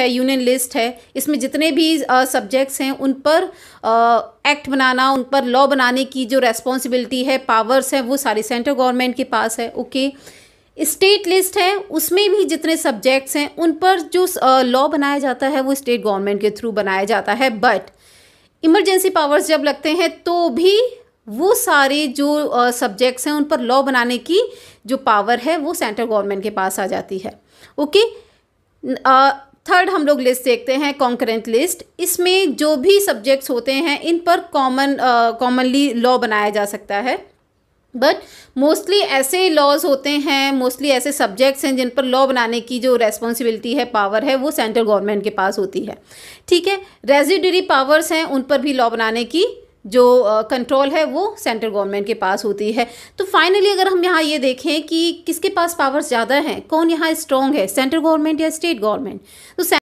है union list है इसमें जितने भी सब्जेक्ट्स हैं उन पर एक्ट बनाना उन पर लॉ बनाने की जो रेस्पॉन्सिबिलिटी है पावर्स है वो सारी सेंट्रल गवर्नमेंट के पास है ओके स्टेट लिस्ट है उसमें भी जितने सब्जेक्ट्स हैं उन पर जो लॉ बनाया जाता है वो स्टेट गवर्नमेंट के थ्रू बनाया जाता है बट इमरजेंसी पावर्स जब लगते हैं तो भी वो सारे जो सब्जेक्ट्स हैं उन पर लॉ बनाने की जो पावर है वो सेंट्रल गवर्नमेंट के पास आ जाती है ओके okay? थर्ड हम लोग लिस्ट देखते हैं कॉन्करेंट लिस्ट इसमें जो भी सब्जेक्ट्स होते हैं इन पर कॉमन कॉमनली लॉ बनाया जा सकता है बट मोस्टली ऐसे लॉज होते हैं मोस्टली ऐसे सब्जेक्ट्स हैं जिन पर लॉ बनाने की जो रेस्पॉन्सिबिलिटी है पावर है वो सेंट्रल गवर्नमेंट के पास होती है ठीक है रेजिडरी पावर्स हैं उन पर भी लॉ बनाने की जो कंट्रोल है वो सेंट्रल गवर्नमेंट के पास होती है तो फाइनली अगर हम यहाँ ये देखें कि किसके पास पावर्स ज़्यादा हैं कौन यहाँ स्ट्रॉन्ग है सेंट्रल गवर्नमेंट या स्टेट गवर्नमेंट तो